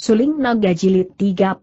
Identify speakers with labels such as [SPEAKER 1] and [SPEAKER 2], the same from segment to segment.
[SPEAKER 1] Suling Naga Jilid 31.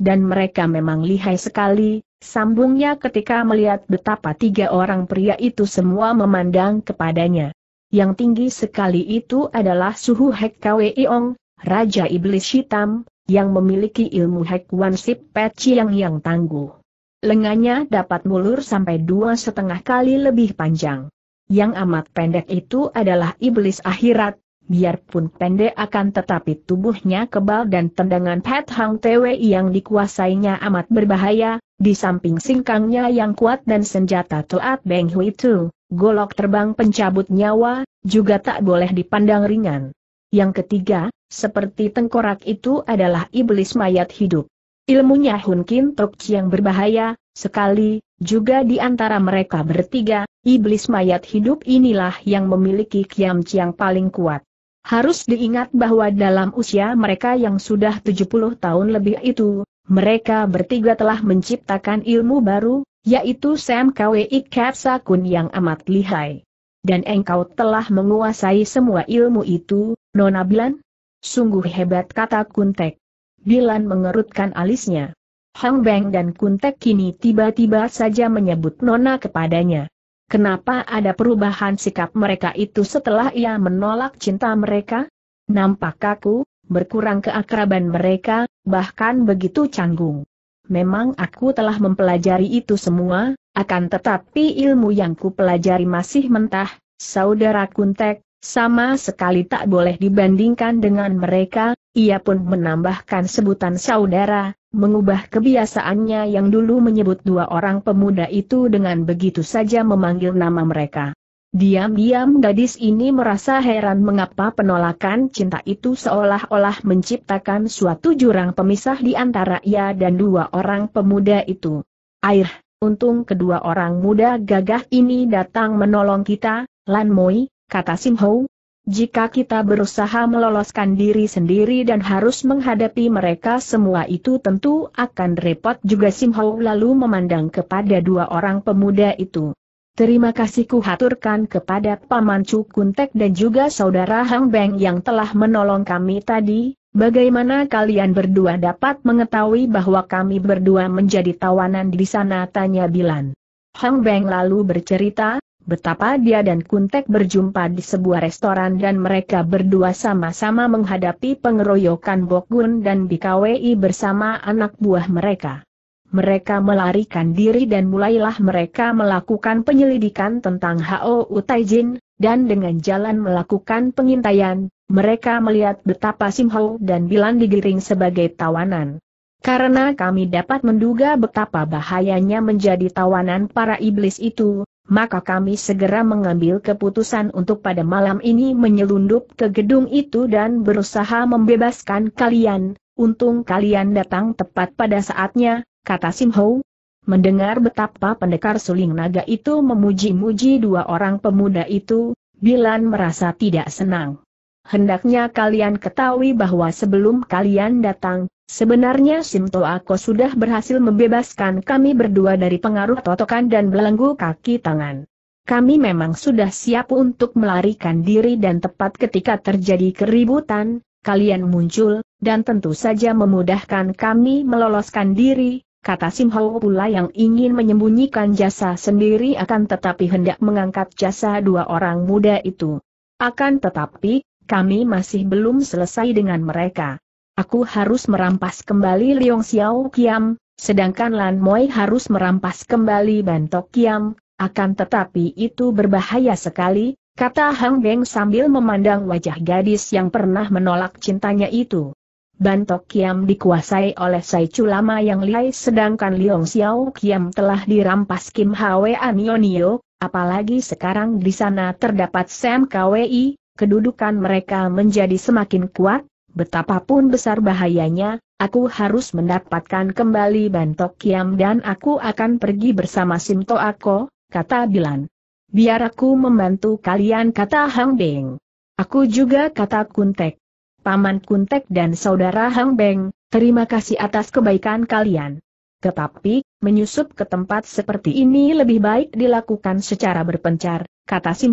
[SPEAKER 1] Dan mereka memang lihai sekali, sambungnya ketika melihat betapa tiga orang pria itu semua memandang kepadanya. Yang tinggi sekali itu adalah suhu Hek Kwe Iong, Raja Iblis Hitam, yang memiliki ilmu Hek Wan Sip yang yang tangguh. Lengannya dapat mulur sampai dua setengah kali lebih panjang. Yang amat pendek itu adalah Iblis Akhirat, biarpun pendek akan tetapi tubuhnya kebal dan tendangan Pat Hang Tewe yang dikuasainya amat berbahaya, di samping singkangnya yang kuat dan senjata Toat Beng Hui itu, golok terbang pencabut nyawa, juga tak boleh dipandang ringan. Yang ketiga, seperti tengkorak itu adalah iblis mayat hidup. Ilmunya Hun Kin Tok yang berbahaya, sekali, juga di antara mereka bertiga, iblis mayat hidup inilah yang memiliki kiam ciang paling kuat. Harus diingat bahwa dalam usia mereka yang sudah 70 tahun lebih itu, mereka bertiga telah menciptakan ilmu baru, yaitu Sam Kwi Kapsa yang amat lihai. Dan engkau telah menguasai semua ilmu itu, Nona Bilan? Sungguh hebat kata Kuntek. Bilan mengerutkan alisnya. Hang Beng dan Kuntek kini tiba-tiba saja menyebut Nona kepadanya. Kenapa ada perubahan sikap mereka itu setelah ia menolak cinta mereka? Nampak kaku, berkurang keakraban mereka, bahkan begitu canggung. Memang aku telah mempelajari itu semua, akan tetapi ilmu yang kupelajari masih mentah, saudara Kuntek, sama sekali tak boleh dibandingkan dengan mereka, ia pun menambahkan sebutan saudara, mengubah kebiasaannya yang dulu menyebut dua orang pemuda itu dengan begitu saja memanggil nama mereka. Diam-diam gadis ini merasa heran mengapa penolakan cinta itu seolah-olah menciptakan suatu jurang pemisah di antara ia dan dua orang pemuda itu. Air, untung kedua orang muda gagah ini datang menolong kita, Lan Moi, kata Sim Ho, jika kita berusaha meloloskan diri sendiri dan harus menghadapi mereka semua itu tentu akan repot juga Sim lalu memandang kepada dua orang pemuda itu. Terima kasih haturkan kepada Paman Chu Kuntek dan juga Saudara Hang Beng yang telah menolong kami tadi, bagaimana kalian berdua dapat mengetahui bahwa kami berdua menjadi tawanan di sana tanya Bilan. Hang Beng lalu bercerita, betapa dia dan Kuntek berjumpa di sebuah restoran dan mereka berdua sama-sama menghadapi pengeroyokan Bokgun dan BKWI bersama anak buah mereka. Mereka melarikan diri dan mulailah mereka melakukan penyelidikan tentang Hao Taijin, dan dengan jalan melakukan pengintaian, mereka melihat betapa Simho dan Bilan digiring sebagai tawanan. Karena kami dapat menduga betapa bahayanya menjadi tawanan para iblis itu, maka kami segera mengambil keputusan untuk pada malam ini menyelundup ke gedung itu dan berusaha membebaskan kalian, untung kalian datang tepat pada saatnya, kata Simho. Mendengar betapa pendekar suling naga itu memuji-muji dua orang pemuda itu, Bilan merasa tidak senang hendaknya kalian ketahui bahwa sebelum kalian datang, sebenarnya Simto Ako sudah berhasil membebaskan kami berdua dari pengaruh totokan dan belenggu kaki tangan. Kami memang sudah siap untuk melarikan diri dan tepat ketika terjadi keributan, kalian muncul, dan tentu saja memudahkan kami meloloskan diri, kata Simho pula yang ingin menyembunyikan jasa sendiri akan tetapi hendak mengangkat jasa dua orang muda itu. Akan tetapi, kami masih belum selesai dengan mereka. Aku harus merampas kembali Liong Xiao Kiam, sedangkan Lan Moi harus merampas kembali Bantok Kiam, akan tetapi itu berbahaya sekali, kata Hang Beng sambil memandang wajah gadis yang pernah menolak cintanya itu. Bantok Kiam dikuasai oleh Sai Culama yang lihai sedangkan Liong Xiao Kiam telah dirampas Kim Hwe Anionio, apalagi sekarang di sana terdapat Sam Kwi, kedudukan mereka menjadi semakin kuat, betapapun besar bahayanya, aku harus mendapatkan kembali Bantok Kiam dan aku akan pergi bersama Simto Ako, kata Bilan. Biar aku membantu kalian kata Hang Beng. Aku juga kata Kuntek. Paman Kuntek dan saudara Hang Beng, terima kasih atas kebaikan kalian. Tetapi, menyusup ke tempat seperti ini lebih baik dilakukan secara berpencar, kata Sim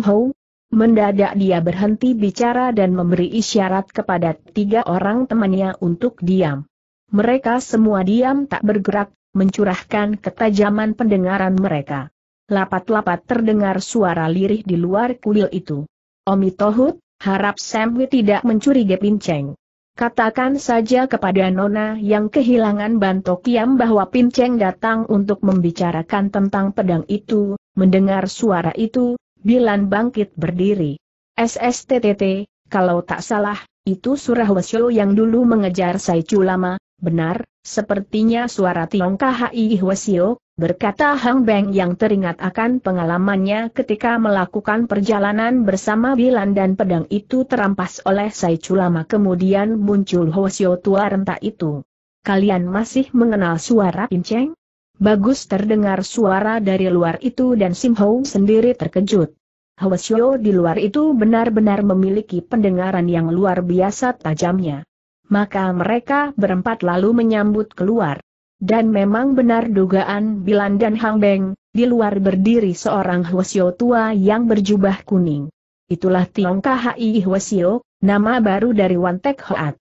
[SPEAKER 1] Mendadak dia berhenti bicara dan memberi isyarat kepada tiga orang temannya untuk diam. Mereka semua diam tak bergerak, mencurahkan ketajaman pendengaran mereka. Lapat-lapat terdengar suara lirih di luar kuil itu. Omi Tohut, harap Samwi tidak mencurigai Pinceng. Katakan saja kepada Nona yang kehilangan Bantokiam bahwa Pinceng datang untuk membicarakan tentang pedang itu, mendengar suara itu, Bilan bangkit berdiri. SSTTT, kalau tak salah, itu surah Wesyo yang dulu mengejar Sai lama, benar, sepertinya suara Tiongkah Hai Wesyo, berkata Hang Beng yang teringat akan pengalamannya ketika melakukan perjalanan bersama Bilan dan pedang itu terampas oleh Sai lama kemudian muncul Wesyo tua renta itu. Kalian masih mengenal suara Pinceng? Bagus terdengar suara dari luar itu dan Sim Ho sendiri terkejut. Hwasyo di luar itu benar-benar memiliki pendengaran yang luar biasa tajamnya. Maka mereka berempat lalu menyambut keluar. Dan memang benar dugaan Bilan dan Hang Beng, di luar berdiri seorang Hwasyo tua yang berjubah kuning. Itulah Tiong Khai Hwasyo, nama baru dari Wantek Hoat.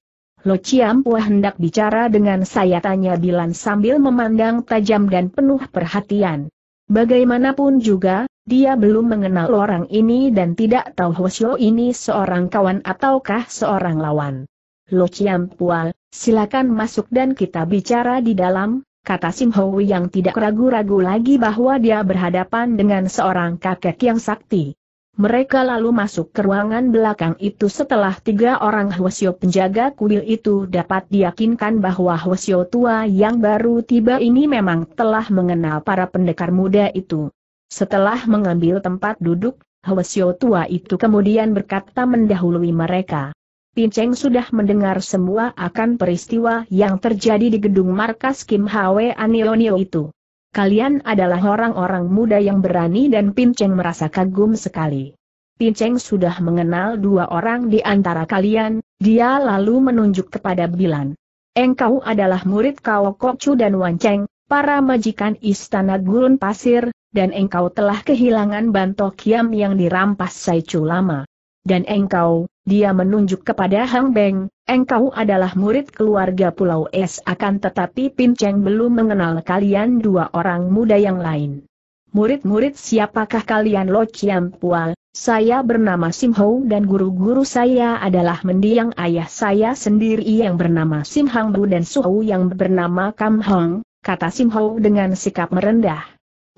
[SPEAKER 1] Lo Pua hendak bicara dengan saya tanya Bilan sambil memandang tajam dan penuh perhatian. Bagaimanapun juga, dia belum mengenal orang ini dan tidak tahu Hosyo ini seorang kawan ataukah seorang lawan. Lo Pua, silakan masuk dan kita bicara di dalam, kata Sim Ho yang tidak ragu-ragu lagi bahwa dia berhadapan dengan seorang kakek yang sakti. Mereka lalu masuk ke ruangan belakang itu setelah tiga orang Hwasyo penjaga kuil itu dapat diyakinkan bahwa Hwasyo tua yang baru tiba ini memang telah mengenal para pendekar muda itu. Setelah mengambil tempat duduk, Hwasyo tua itu kemudian berkata mendahului mereka. Pinceng sudah mendengar semua akan peristiwa yang terjadi di gedung markas Kim Hwe Anionio itu kalian adalah orang-orang muda yang berani dan Pinceng merasa kagum sekali. Pinceng sudah mengenal dua orang di antara kalian, dia lalu menunjuk kepada Bilan. Engkau adalah murid Kao Kokcu dan Wanceng, para majikan istana gurun pasir, dan engkau telah kehilangan Banto Kiam yang dirampas Saicu lama. Dan engkau, dia menunjuk kepada Hang Beng, Engkau adalah murid keluarga Pulau Es akan tetapi Pinceng belum mengenal kalian dua orang muda yang lain. Murid-murid siapakah kalian Lo Chiam Pua? Saya bernama Sim Ho dan guru-guru saya adalah mendiang ayah saya sendiri yang bernama Sim Hang Bu dan Su Ho yang bernama Kam Hong, kata Sim Ho dengan sikap merendah.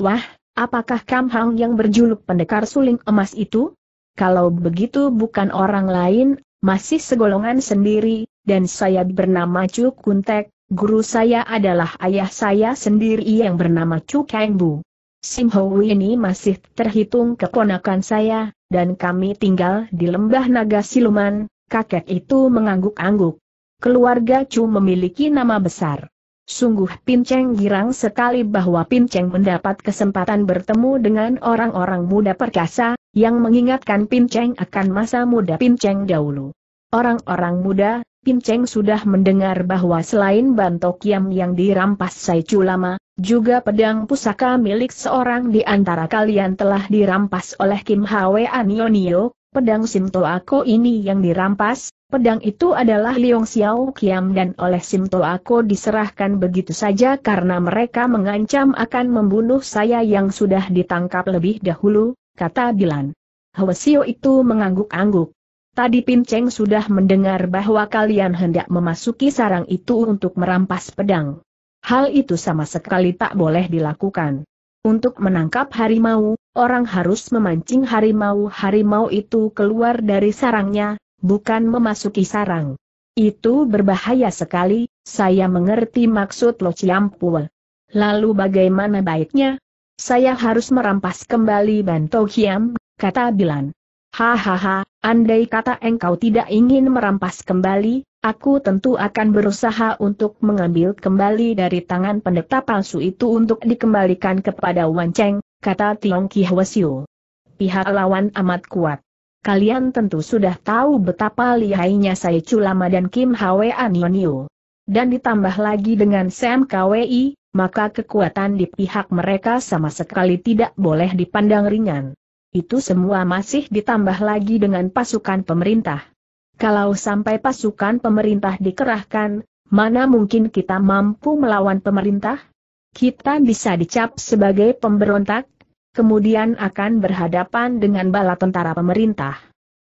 [SPEAKER 1] Wah, apakah Kam Hang yang berjuluk pendekar suling emas itu? Kalau begitu bukan orang lain masih segolongan sendiri, dan saya bernama Chu Kuntek, guru saya adalah ayah saya sendiri yang bernama Chu Kang Bu. Sim ini masih terhitung keponakan saya, dan kami tinggal di lembah naga siluman, kakek itu mengangguk-angguk. Keluarga Chu memiliki nama besar. Sungguh Pinceng girang sekali bahwa Pinceng mendapat kesempatan bertemu dengan orang-orang muda perkasa, yang mengingatkan Pinceng akan masa muda Pinceng dahulu. Orang-orang muda, Pinceng sudah mendengar bahwa selain bantok Kiam yang dirampas Sai lama, juga pedang pusaka milik seorang di antara kalian telah dirampas oleh Kim Hwe Anionio, pedang Simtoako ini yang dirampas, Pedang itu adalah Liong Xiao Kiam dan oleh Simto aku diserahkan begitu saja karena mereka mengancam akan membunuh saya yang sudah ditangkap lebih dahulu, kata Bilan. Hwasio itu mengangguk-angguk. Tadi Pin Cheng sudah mendengar bahwa kalian hendak memasuki sarang itu untuk merampas pedang. Hal itu sama sekali tak boleh dilakukan. Untuk menangkap harimau, orang harus memancing harimau-harimau itu keluar dari sarangnya, bukan memasuki sarang. Itu berbahaya sekali, saya mengerti maksud Lo Ciampua. Lalu bagaimana baiknya? Saya harus merampas kembali Banto Hiam, kata Bilan. Hahaha, andai kata engkau tidak ingin merampas kembali, aku tentu akan berusaha untuk mengambil kembali dari tangan pendeta palsu itu untuk dikembalikan kepada Wan Cheng, kata Tiong Kihwasio. Pihak lawan amat kuat kalian tentu sudah tahu betapa lihainya saya Culama dan Kim Hwe Anionio. Dan ditambah lagi dengan Sam KWI, maka kekuatan di pihak mereka sama sekali tidak boleh dipandang ringan. Itu semua masih ditambah lagi dengan pasukan pemerintah. Kalau sampai pasukan pemerintah dikerahkan, mana mungkin kita mampu melawan pemerintah? Kita bisa dicap sebagai pemberontak, kemudian akan berhadapan dengan bala tentara pemerintah.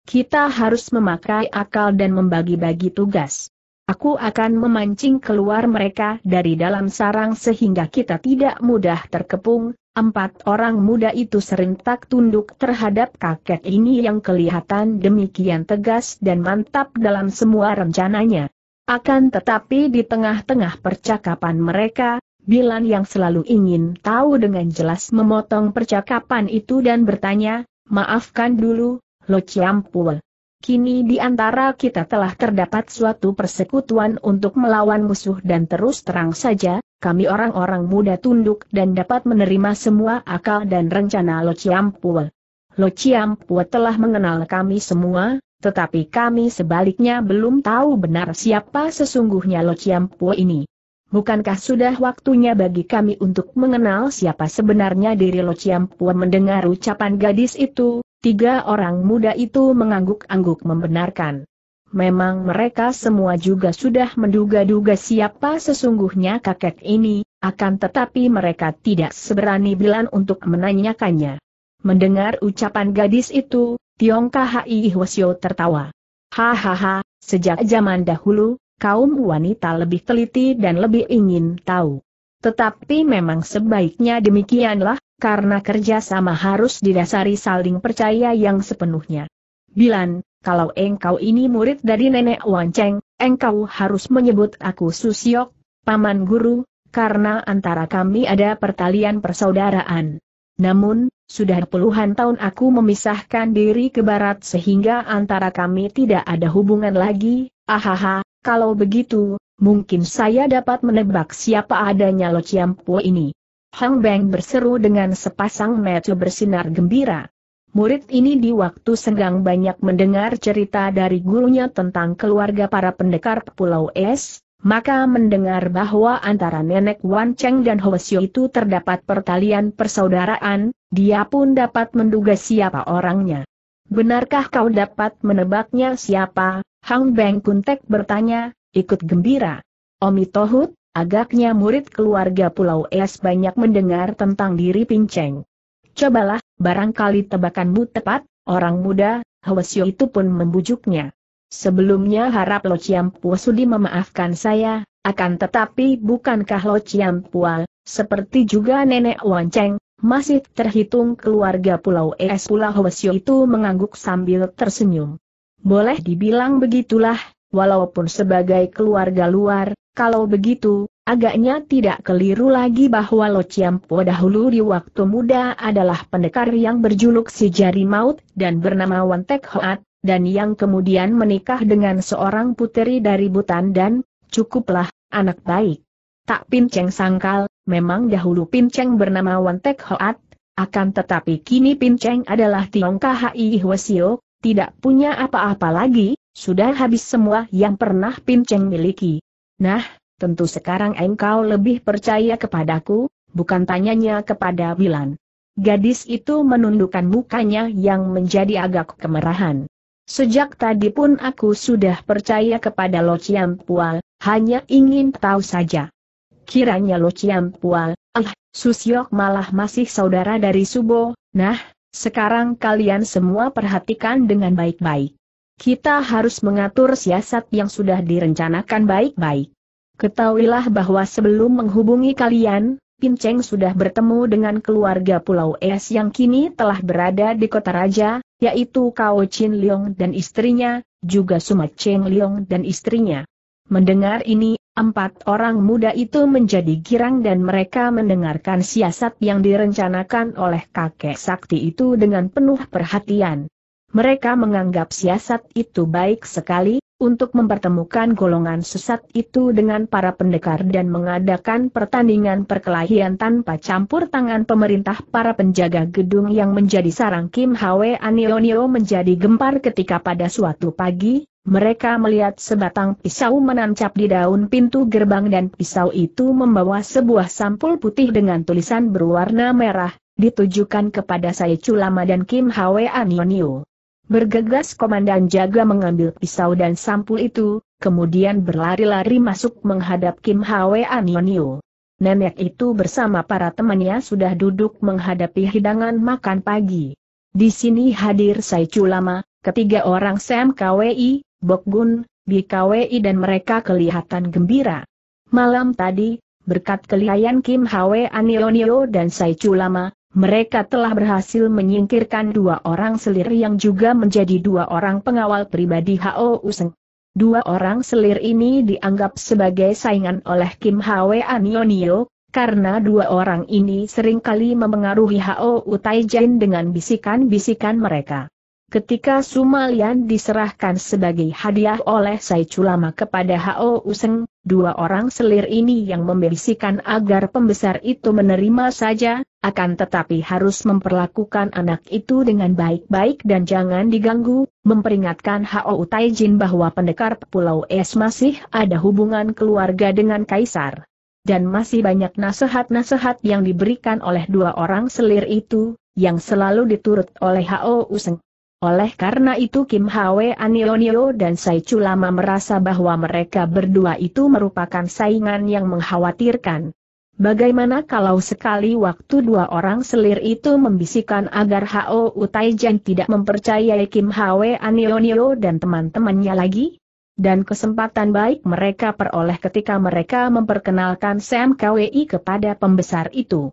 [SPEAKER 1] Kita harus memakai akal dan membagi-bagi tugas. Aku akan memancing keluar mereka dari dalam sarang sehingga kita tidak mudah terkepung. Empat orang muda itu serentak tunduk terhadap kakek ini yang kelihatan demikian tegas dan mantap dalam semua rencananya. Akan tetapi di tengah-tengah percakapan mereka, Bilan yang selalu ingin tahu dengan jelas memotong percakapan itu dan bertanya, maafkan dulu, Lo ciampul. Kini di antara kita telah terdapat suatu persekutuan untuk melawan musuh dan terus terang saja, kami orang-orang muda tunduk dan dapat menerima semua akal dan rencana Lo Chiampul. Lo Chiampul telah mengenal kami semua, tetapi kami sebaliknya belum tahu benar siapa sesungguhnya Lo Chiampul ini. Bukankah sudah waktunya bagi kami untuk mengenal siapa sebenarnya diri Lo Ciampua mendengar ucapan gadis itu, tiga orang muda itu mengangguk-angguk membenarkan. Memang mereka semua juga sudah menduga-duga siapa sesungguhnya kakek ini, akan tetapi mereka tidak seberani bilan untuk menanyakannya. Mendengar ucapan gadis itu, Tiong Kha Hwasyo tertawa. Hahaha, sejak zaman dahulu, kaum wanita lebih teliti dan lebih ingin tahu. Tetapi memang sebaiknya demikianlah, karena kerjasama harus didasari saling percaya yang sepenuhnya. Bilan, kalau engkau ini murid dari nenek Wanceng, engkau harus menyebut aku Susiok, paman guru, karena antara kami ada pertalian persaudaraan. Namun, sudah puluhan tahun aku memisahkan diri ke barat sehingga antara kami tidak ada hubungan lagi, ahaha, kalau begitu, mungkin saya dapat menebak siapa adanya Lo Chiampo ini. Hang Beng berseru dengan sepasang mata bersinar gembira. Murid ini di waktu senggang banyak mendengar cerita dari gurunya tentang keluarga para pendekar Pulau Es, maka mendengar bahwa antara nenek Wan Cheng dan Xiu itu terdapat pertalian persaudaraan, dia pun dapat menduga siapa orangnya. Benarkah kau dapat menebaknya siapa? Hang Beng Kuntek bertanya, ikut gembira. Omi Tohut, agaknya murid keluarga Pulau Es banyak mendengar tentang diri Pinceng. Cobalah, barangkali tebakanmu tepat, orang muda, Hwasyo itu pun membujuknya. Sebelumnya harap Lo Pua sudi memaafkan saya, akan tetapi bukankah Lo Pua, seperti juga nenek Wanceng, masih terhitung keluarga Pulau Es Pulau Hwasyo itu mengangguk sambil tersenyum. Boleh dibilang begitulah, walaupun sebagai keluarga luar, kalau begitu, agaknya tidak keliru lagi bahwa Lo Chiampo dahulu di waktu muda adalah pendekar yang berjuluk si jari maut dan bernama Wan Tek Hoat, dan yang kemudian menikah dengan seorang puteri dari Butan dan, cukuplah, anak baik. Tak pinceng sangkal, Memang dahulu Pinceng bernama Wantek Hoat, akan tetapi kini Pinceng adalah Tiong Khai Hwasio, tidak punya apa-apa lagi, sudah habis semua yang pernah Pinceng miliki. Nah, tentu sekarang engkau lebih percaya kepadaku, bukan tanyanya kepada Wilan. Gadis itu menundukkan mukanya yang menjadi agak kemerahan. Sejak tadi pun aku sudah percaya kepada Lo Chiam Pua, hanya ingin tahu saja kiranya Lo Ciam Pual, ah, Susiok malah masih saudara dari Subo, nah, sekarang kalian semua perhatikan dengan baik-baik. Kita harus mengatur siasat yang sudah direncanakan baik-baik. Ketahuilah bahwa sebelum menghubungi kalian, Pinceng sudah bertemu dengan keluarga Pulau Es yang kini telah berada di kota raja, yaitu Kao Chin Leong dan istrinya, juga Suma Cheng Leong dan istrinya. Mendengar ini, Empat orang muda itu menjadi girang dan mereka mendengarkan siasat yang direncanakan oleh kakek sakti itu dengan penuh perhatian. Mereka menganggap siasat itu baik sekali, untuk mempertemukan golongan sesat itu dengan para pendekar dan mengadakan pertandingan perkelahian tanpa campur tangan pemerintah para penjaga gedung yang menjadi sarang Kim Hwe Anionio menjadi gempar ketika pada suatu pagi, mereka melihat sebatang pisau menancap di daun pintu gerbang dan pisau itu membawa sebuah sampul putih dengan tulisan berwarna merah, ditujukan kepada Sae Culama dan Kim Hwe Anionio. Bergegas komandan jaga mengambil pisau dan sampul itu, kemudian berlari-lari masuk menghadap Kim Hwe Anionio. Nenek itu bersama para temannya sudah duduk menghadapi hidangan makan pagi. Di sini hadir Sei Lama, ketiga orang Sam KWI, Bok Gun, Bi Kwi dan mereka kelihatan gembira. Malam tadi, berkat kelihayan Kim Hwe Anionio dan Sei Lama, mereka telah berhasil menyingkirkan dua orang selir yang juga menjadi dua orang pengawal pribadi Hao Useng. Dua orang selir ini dianggap sebagai saingan oleh Kim Hwe Anionio, karena dua orang ini seringkali memengaruhi Hao Utaijin dengan bisikan-bisikan mereka. Ketika Sumalian diserahkan sebagai hadiah oleh Sai Culama kepada Hao Useng, dua orang selir ini yang membisikkan agar pembesar itu menerima saja, akan tetapi harus memperlakukan anak itu dengan baik-baik dan jangan diganggu, memperingatkan Hao Taijin bahwa pendekar Pulau Es masih ada hubungan keluarga dengan Kaisar. Dan masih banyak nasihat-nasihat yang diberikan oleh dua orang selir itu, yang selalu diturut oleh Hao Useng. Oleh karena itu Kim Hwe Anionio dan Sai Lama merasa bahwa mereka berdua itu merupakan saingan yang mengkhawatirkan. Bagaimana kalau sekali waktu dua orang selir itu membisikkan agar Hao Utaijan tidak mempercayai Kim Hwe Anionio dan teman-temannya lagi? Dan kesempatan baik mereka peroleh ketika mereka memperkenalkan Sam Kwi kepada pembesar itu.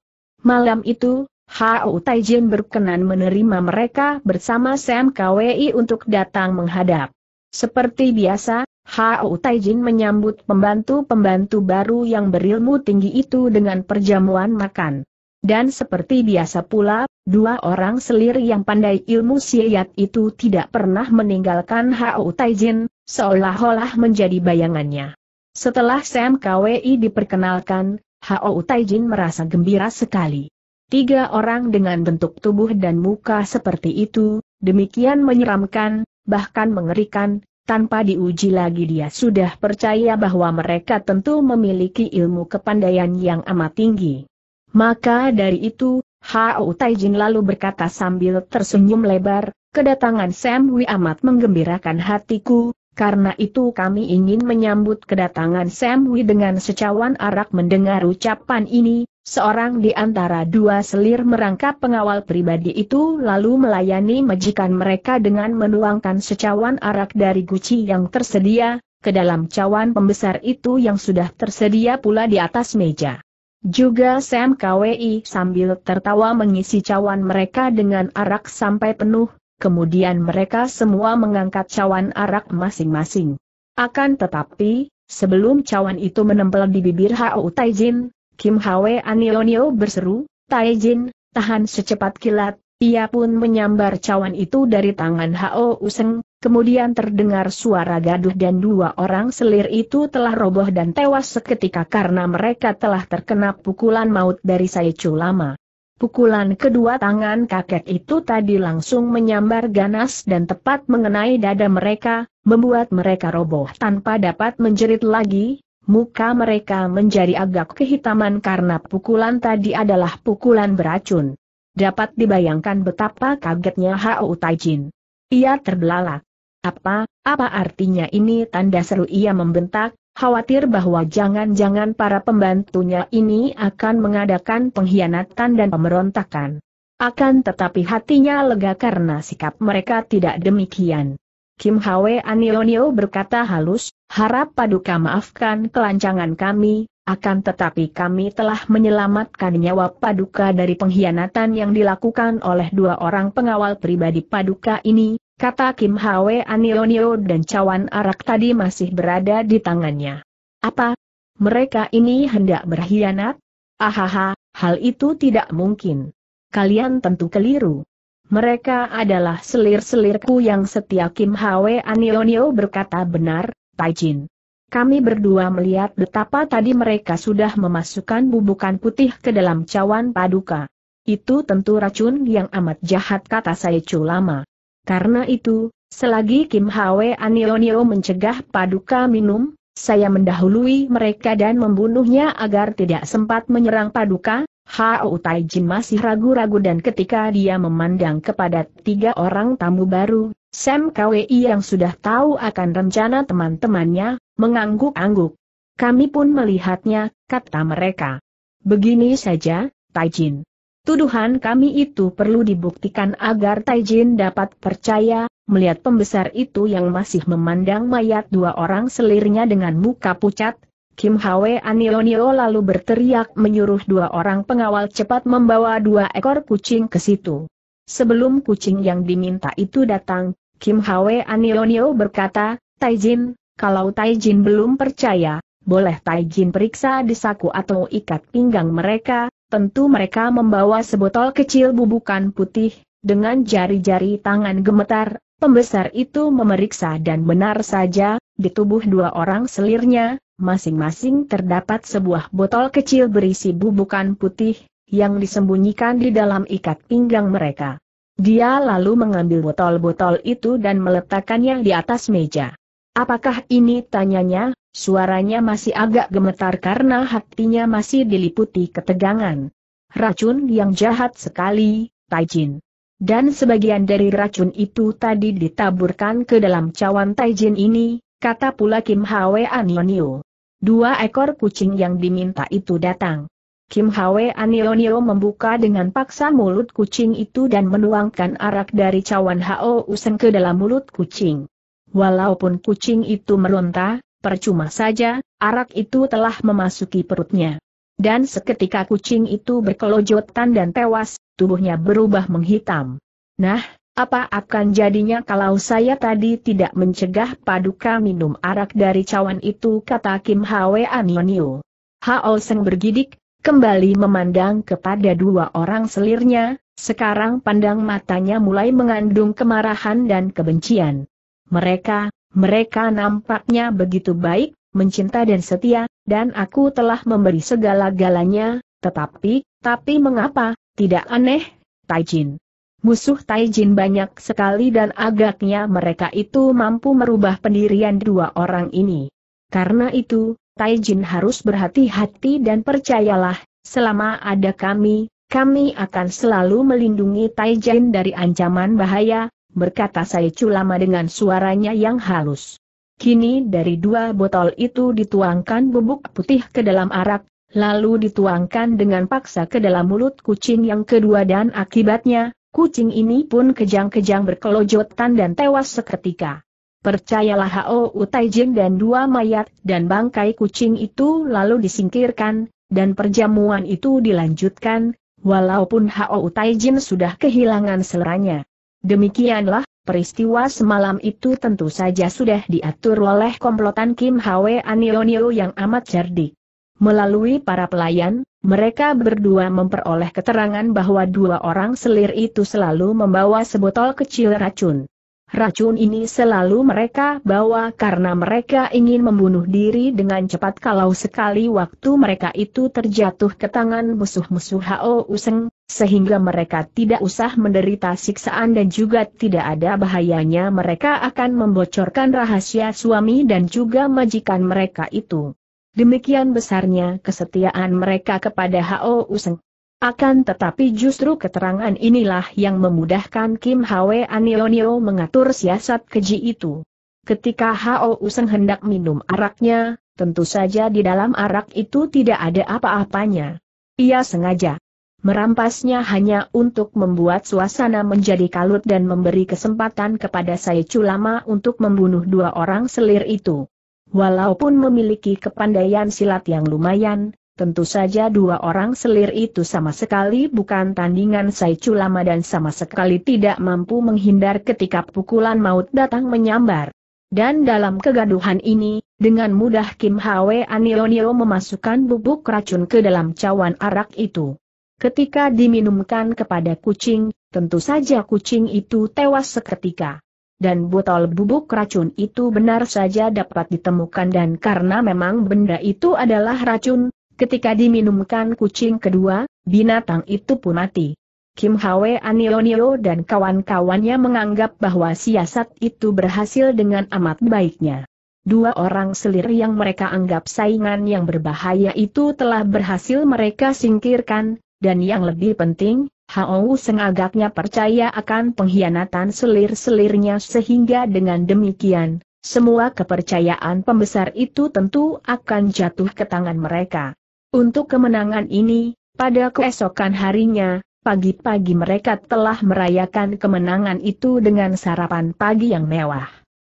[SPEAKER 1] Malam itu, Hao Taijin berkenan menerima mereka bersama Sam Kwei untuk datang menghadap. Seperti biasa, Hao Taijin menyambut pembantu-pembantu baru yang berilmu tinggi itu dengan perjamuan makan. Dan seperti biasa pula, dua orang selir yang pandai ilmu silat itu tidak pernah meninggalkan Hao Taijin, seolah-olah menjadi bayangannya. Setelah Sam Kwei diperkenalkan, Hao Taijin merasa gembira sekali. Tiga orang dengan bentuk tubuh dan muka seperti itu, demikian menyeramkan, bahkan mengerikan, tanpa diuji lagi dia sudah percaya bahwa mereka tentu memiliki ilmu kepandaian yang amat tinggi. Maka dari itu, Hao Taijin lalu berkata sambil tersenyum lebar, kedatangan Sam Wi amat menggembirakan hatiku, karena itu kami ingin menyambut kedatangan Sam dengan secawan arak mendengar ucapan ini, seorang di antara dua selir merangkap pengawal pribadi itu lalu melayani majikan mereka dengan menuangkan secawan arak dari guci yang tersedia, ke dalam cawan pembesar itu yang sudah tersedia pula di atas meja. Juga Sam KWI sambil tertawa mengisi cawan mereka dengan arak sampai penuh, kemudian mereka semua mengangkat cawan arak masing-masing. Akan tetapi, sebelum cawan itu menempel di bibir Hao Taijin, Kim Hwe Anilonio berseru, Taijin, tahan secepat kilat, ia pun menyambar cawan itu dari tangan Hao Useng, kemudian terdengar suara gaduh dan dua orang selir itu telah roboh dan tewas seketika karena mereka telah terkena pukulan maut dari Saichu Lama. Pukulan kedua tangan kakek itu tadi langsung menyambar ganas dan tepat mengenai dada mereka, membuat mereka roboh tanpa dapat menjerit lagi, muka mereka menjadi agak kehitaman karena pukulan tadi adalah pukulan beracun. Dapat dibayangkan betapa kagetnya Hao Taijin. Ia terbelalak. Apa, apa artinya ini tanda seru ia membentak, khawatir bahwa jangan-jangan para pembantunya ini akan mengadakan pengkhianatan dan pemberontakan. Akan tetapi hatinya lega karena sikap mereka tidak demikian. Kim Hwe Anionio berkata halus, harap paduka maafkan kelancangan kami, akan tetapi kami telah menyelamatkan nyawa paduka dari pengkhianatan yang dilakukan oleh dua orang pengawal pribadi paduka ini, Kata Kim Hwe Anionio dan cawan arak tadi masih berada di tangannya. Apa? Mereka ini hendak berkhianat? Ahaha, hal itu tidak mungkin. Kalian tentu keliru. Mereka adalah selir-selirku yang setia Kim Hwe Anionio berkata benar, Taijin. Kami berdua melihat betapa tadi mereka sudah memasukkan bubukan putih ke dalam cawan paduka. Itu tentu racun yang amat jahat kata saya Lama. Karena itu, selagi Kim Hwe Anionio mencegah Paduka minum, saya mendahului mereka dan membunuhnya agar tidak sempat menyerang Paduka, Hao Taijin masih ragu-ragu dan ketika dia memandang kepada tiga orang tamu baru, Sam Kwi yang sudah tahu akan rencana teman-temannya, mengangguk-angguk. Kami pun melihatnya, kata mereka. Begini saja, Taijin. Tuduhan kami itu perlu dibuktikan agar Taijin dapat percaya, melihat pembesar itu yang masih memandang mayat dua orang selirnya dengan muka pucat, Kim Hwe Anilonio lalu berteriak menyuruh dua orang pengawal cepat membawa dua ekor kucing ke situ. Sebelum kucing yang diminta itu datang, Kim Hwe Anilonio berkata, Taijin, kalau Taijin belum percaya, boleh Taijin periksa di saku atau ikat pinggang mereka, tentu mereka membawa sebotol kecil bubukan putih, dengan jari-jari tangan gemetar, pembesar itu memeriksa dan benar saja, di tubuh dua orang selirnya, masing-masing terdapat sebuah botol kecil berisi bubukan putih, yang disembunyikan di dalam ikat pinggang mereka. Dia lalu mengambil botol-botol itu dan meletakkannya di atas meja. Apakah ini tanyanya, Suaranya masih agak gemetar karena hatinya masih diliputi ketegangan. Racun yang jahat sekali, Taijin. Dan sebagian dari racun itu tadi ditaburkan ke dalam cawan Taijin ini, kata pula Kim Hwe Anionio. Dua ekor kucing yang diminta itu datang. Kim Hwe Anionio membuka dengan paksa mulut kucing itu dan menuangkan arak dari cawan Hao Useng ke dalam mulut kucing. Walaupun kucing itu meronta, percuma saja, arak itu telah memasuki perutnya. Dan seketika kucing itu berkelojotan dan tewas, tubuhnya berubah menghitam. Nah, apa akan jadinya kalau saya tadi tidak mencegah paduka minum arak dari cawan itu kata Kim Hwe Anionio. Hao Seng bergidik, kembali memandang kepada dua orang selirnya, sekarang pandang matanya mulai mengandung kemarahan dan kebencian. Mereka, mereka nampaknya begitu baik, mencinta dan setia, dan aku telah memberi segala-galanya, tetapi, tapi mengapa, tidak aneh, Taijin. Musuh Taijin banyak sekali dan agaknya mereka itu mampu merubah pendirian dua orang ini. Karena itu, Taijin harus berhati-hati dan percayalah, selama ada kami, kami akan selalu melindungi Taijin dari ancaman bahaya, berkata saya culama dengan suaranya yang halus. Kini dari dua botol itu dituangkan bubuk putih ke dalam arak, lalu dituangkan dengan paksa ke dalam mulut kucing yang kedua dan akibatnya, kucing ini pun kejang-kejang berkelojotan dan tewas seketika. Percayalah Hao Utaijing dan dua mayat dan bangkai kucing itu lalu disingkirkan, dan perjamuan itu dilanjutkan, walaupun Hao Utaijin sudah kehilangan seleranya. Demikianlah, peristiwa semalam itu tentu saja sudah diatur oleh komplotan Kim Hwe Anionio yang amat cerdik. Melalui para pelayan, mereka berdua memperoleh keterangan bahwa dua orang selir itu selalu membawa sebotol kecil racun. Racun ini selalu mereka bawa karena mereka ingin membunuh diri dengan cepat kalau sekali waktu mereka itu terjatuh ke tangan musuh-musuh Hao Useng, sehingga mereka tidak usah menderita siksaan dan juga tidak ada bahayanya mereka akan membocorkan rahasia suami dan juga majikan mereka itu. Demikian besarnya kesetiaan mereka kepada Hao Useng. Akan tetapi justru keterangan inilah yang memudahkan Kim Hwe Anionio mengatur siasat keji itu. Ketika Hao Useng hendak minum araknya, tentu saja di dalam arak itu tidak ada apa-apanya. Ia sengaja merampasnya hanya untuk membuat suasana menjadi kalut dan memberi kesempatan kepada saya Culama untuk membunuh dua orang selir itu. Walaupun memiliki kepandaian silat yang lumayan, Tentu saja dua orang selir itu sama sekali bukan tandingan Sai Culama dan sama sekali tidak mampu menghindar ketika pukulan maut datang menyambar. Dan dalam kegaduhan ini, dengan mudah Kim Hwe Anionio memasukkan bubuk racun ke dalam cawan arak itu. Ketika diminumkan kepada kucing, tentu saja kucing itu tewas seketika dan botol bubuk racun itu benar saja dapat ditemukan dan karena memang benda itu adalah racun, Ketika diminumkan kucing kedua, binatang itu pun mati. Kim Hwe Anionio dan kawan-kawannya menganggap bahwa siasat itu berhasil dengan amat baiknya. Dua orang selir yang mereka anggap saingan yang berbahaya itu telah berhasil mereka singkirkan, dan yang lebih penting, Hao sengagaknya percaya akan pengkhianatan selir-selirnya sehingga dengan demikian, semua kepercayaan pembesar itu tentu akan jatuh ke tangan mereka. Untuk kemenangan ini, pada keesokan harinya, pagi-pagi mereka telah merayakan kemenangan itu dengan sarapan pagi yang mewah.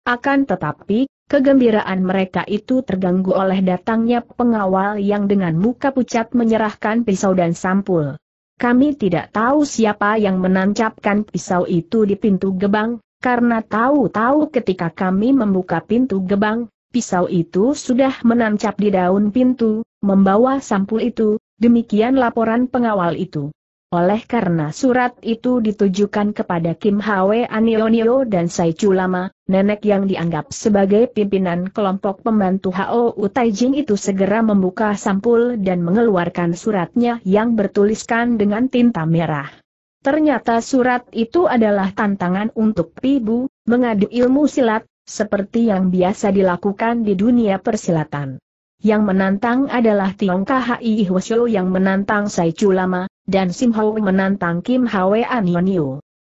[SPEAKER 1] Akan tetapi, kegembiraan mereka itu terganggu oleh datangnya pengawal yang dengan muka pucat menyerahkan pisau dan sampul. Kami tidak tahu siapa yang menancapkan pisau itu di pintu gebang, karena tahu-tahu ketika kami membuka pintu gebang, pisau itu sudah menancap di daun pintu, membawa sampul itu, demikian laporan pengawal itu. Oleh karena surat itu ditujukan kepada Kim Hwe Anionio dan Sai Lama, nenek yang dianggap sebagai pimpinan kelompok pembantu Hou Taijing itu segera membuka sampul dan mengeluarkan suratnya yang bertuliskan dengan tinta merah. Ternyata surat itu adalah tantangan untuk Pibu, mengadu ilmu silat, seperti yang biasa dilakukan di dunia persilatan. Yang menantang adalah Tiong Kahai Hwasyo yang menantang Sai Chulama, dan Sim Hau menantang Kim Hwe An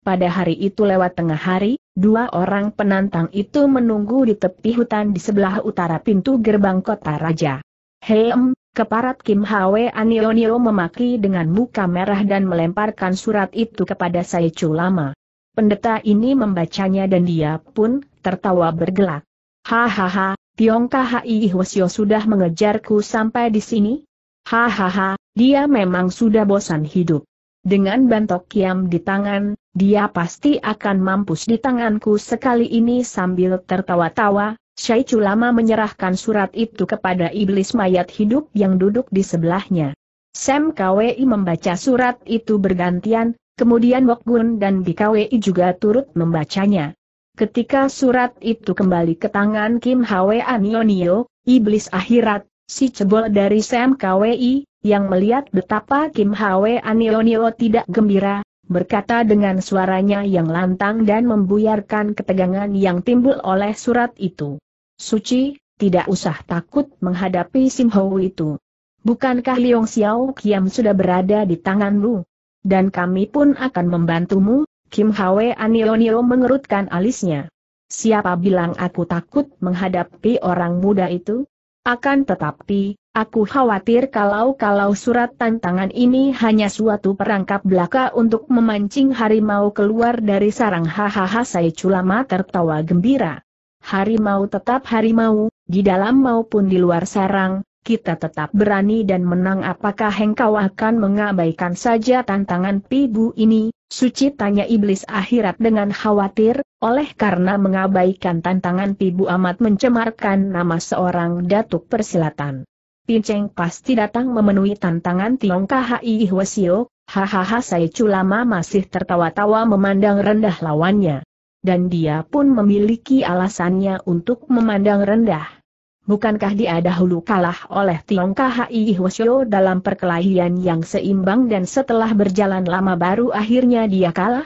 [SPEAKER 1] Pada hari itu lewat tengah hari, dua orang penantang itu menunggu di tepi hutan di sebelah utara pintu gerbang kota raja. Heem, keparat Kim Hwe An memaki dengan muka merah dan melemparkan surat itu kepada Sai Chulama. Pendeta ini membacanya dan dia pun tertawa bergelak. Hahaha, Tiong Kai Hwasyo sudah mengejarku sampai di sini? Hahaha, dia memang sudah bosan hidup. Dengan bantok kiam di tangan, dia pasti akan mampus di tanganku sekali ini sambil tertawa-tawa, Syai Culama menyerahkan surat itu kepada iblis mayat hidup yang duduk di sebelahnya. Sam KWI membaca surat itu bergantian, kemudian gun dan kwei juga turut membacanya. Ketika surat itu kembali ke tangan Kim Hwe Anionio, iblis akhirat, si cebol dari Sam KWI, yang melihat betapa Kim Hwe Anionio tidak gembira, berkata dengan suaranya yang lantang dan membuyarkan ketegangan yang timbul oleh surat itu. Suci, tidak usah takut menghadapi Sim Hou itu. Bukankah Liong Xiao Kiam sudah berada di tanganmu? Dan kami pun akan membantumu, Kim Hwe Anionio mengerutkan alisnya. Siapa bilang aku takut menghadapi orang muda itu? Akan tetapi, aku khawatir kalau-kalau surat tantangan ini hanya suatu perangkap belaka untuk memancing harimau keluar dari sarang hahaha saya culama tertawa gembira. Harimau tetap harimau, di dalam maupun di luar sarang, kita tetap berani dan menang apakah engkau akan mengabaikan saja tantangan pibu ini? Suci tanya iblis akhirat dengan khawatir, oleh karena mengabaikan tantangan pibu amat mencemarkan nama seorang datuk persilatan. Pinceng pasti datang memenuhi tantangan Tiong KHI Hwasio, hahaha saya culama masih tertawa-tawa memandang rendah lawannya. Dan dia pun memiliki alasannya untuk memandang rendah. Bukankah dia dahulu kalah oleh Tiong Kahai Hwasyo dalam perkelahian yang seimbang dan setelah berjalan lama baru akhirnya dia kalah?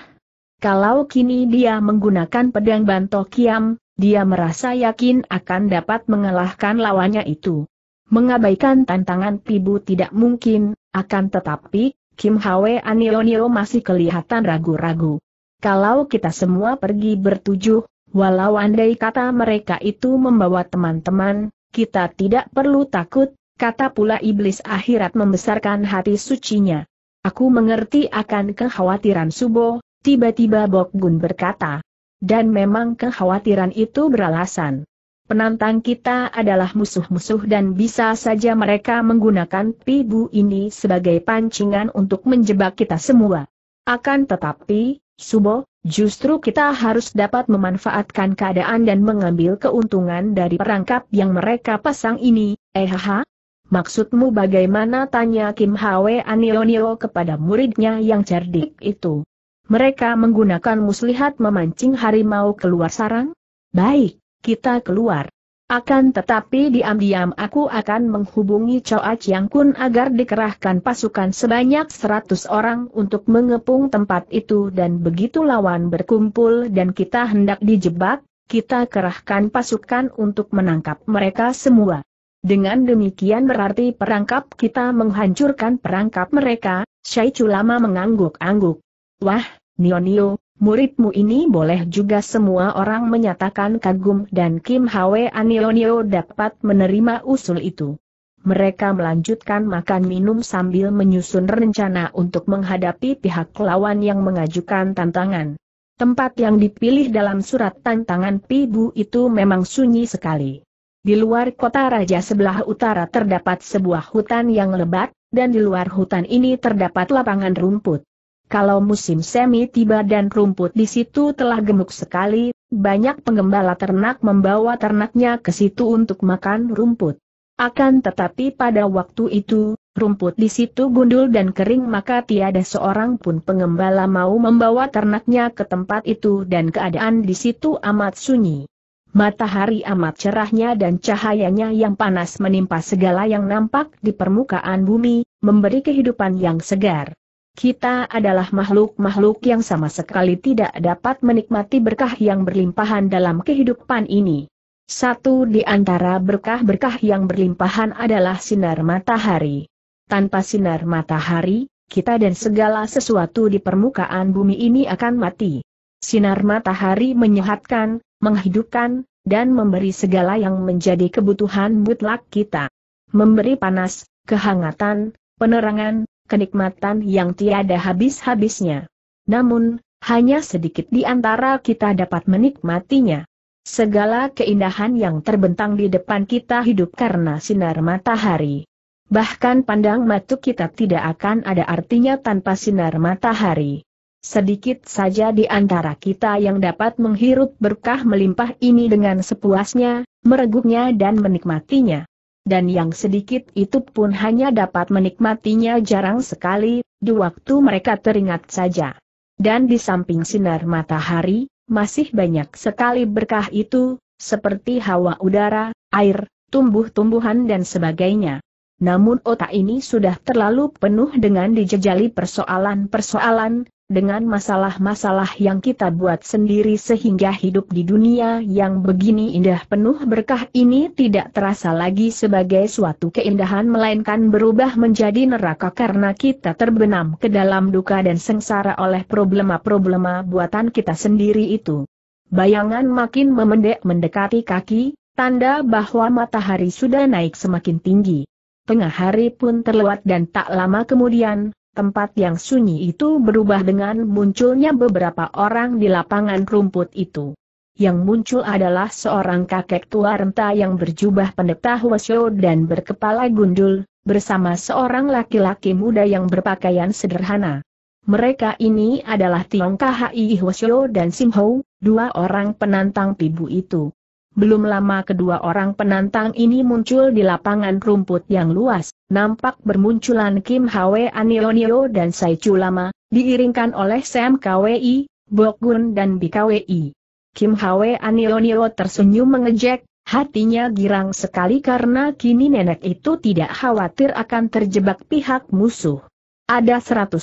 [SPEAKER 1] Kalau kini dia menggunakan pedang Banto Kiam, dia merasa yakin akan dapat mengalahkan lawannya itu. Mengabaikan tantangan Pibu tidak mungkin, akan tetapi, Kim Hwe Anionio masih kelihatan ragu-ragu. Kalau kita semua pergi bertujuh, Walau andai kata mereka itu membawa teman-teman, kita tidak perlu takut, kata pula iblis akhirat membesarkan hati sucinya. Aku mengerti akan kekhawatiran Subo, tiba-tiba Gun berkata. Dan memang kekhawatiran itu beralasan. Penantang kita adalah musuh-musuh dan bisa saja mereka menggunakan pibu ini sebagai pancingan untuk menjebak kita semua. Akan tetapi, Subo, Justru kita harus dapat memanfaatkan keadaan dan mengambil keuntungan dari perangkap yang mereka pasang ini, eh ha? Maksudmu bagaimana tanya Kim Hwe Anionio kepada muridnya yang cerdik itu? Mereka menggunakan muslihat memancing harimau keluar sarang? Baik, kita keluar. Akan tetapi diam-diam aku akan menghubungi Choa Chiang Kun agar dikerahkan pasukan sebanyak 100 orang untuk mengepung tempat itu dan begitu lawan berkumpul dan kita hendak dijebak, kita kerahkan pasukan untuk menangkap mereka semua. Dengan demikian berarti perangkap kita menghancurkan perangkap mereka, Syai Chulama mengangguk-angguk. Wah, Nio Nio, Muridmu ini boleh juga semua orang menyatakan kagum dan Kim Hwe Anionio dapat menerima usul itu. Mereka melanjutkan makan minum sambil menyusun rencana untuk menghadapi pihak lawan yang mengajukan tantangan. Tempat yang dipilih dalam surat tantangan Pibu itu memang sunyi sekali. Di luar kota raja sebelah utara terdapat sebuah hutan yang lebat, dan di luar hutan ini terdapat lapangan rumput. Kalau musim semi tiba dan rumput di situ telah gemuk sekali, banyak penggembala ternak membawa ternaknya ke situ untuk makan rumput. Akan tetapi pada waktu itu, rumput di situ gundul dan kering maka tiada seorang pun penggembala mau membawa ternaknya ke tempat itu dan keadaan di situ amat sunyi. Matahari amat cerahnya dan cahayanya yang panas menimpa segala yang nampak di permukaan bumi, memberi kehidupan yang segar. Kita adalah makhluk-makhluk yang sama sekali tidak dapat menikmati berkah yang berlimpahan dalam kehidupan ini. Satu di antara berkah-berkah yang berlimpahan adalah sinar matahari. Tanpa sinar matahari, kita dan segala sesuatu di permukaan bumi ini akan mati. Sinar matahari menyehatkan, menghidupkan, dan memberi segala yang menjadi kebutuhan mutlak kita. Memberi panas, kehangatan, penerangan, kenikmatan yang tiada habis-habisnya. Namun, hanya sedikit di antara kita dapat menikmatinya. Segala keindahan yang terbentang di depan kita hidup karena sinar matahari. Bahkan pandang mata kita tidak akan ada artinya tanpa sinar matahari. Sedikit saja di antara kita yang dapat menghirup berkah melimpah ini dengan sepuasnya, mereguknya dan menikmatinya dan yang sedikit itu pun hanya dapat menikmatinya jarang sekali, di waktu mereka teringat saja. Dan di samping sinar matahari, masih banyak sekali berkah itu, seperti hawa udara, air, tumbuh-tumbuhan dan sebagainya. Namun otak ini sudah terlalu penuh dengan dijejali persoalan-persoalan, dengan masalah-masalah yang kita buat sendiri sehingga hidup di dunia yang begini indah penuh berkah ini tidak terasa lagi sebagai suatu keindahan melainkan berubah menjadi neraka karena kita terbenam ke dalam duka dan sengsara oleh problema-problema buatan kita sendiri itu. Bayangan makin memendek mendekati kaki, tanda bahwa matahari sudah naik semakin tinggi. Tengah hari pun terlewat dan tak lama kemudian, tempat yang sunyi itu berubah dengan munculnya beberapa orang di lapangan rumput itu. Yang muncul adalah seorang kakek tua renta yang berjubah pendeta Hwasyo dan berkepala gundul, bersama seorang laki-laki muda yang berpakaian sederhana. Mereka ini adalah Tiong Kha Hwasyo dan Sim Ho, dua orang penantang pibu itu. Belum lama kedua orang penantang ini muncul di lapangan rumput yang luas, nampak bermunculan Kim Hwe Anionio dan Sai Lama, diiringkan oleh Sam KWI, Bokgun dan BKWI. Kim Hwe Anionio tersenyum mengejek, hatinya girang sekali karena kini nenek itu tidak khawatir akan terjebak pihak musuh. Ada 120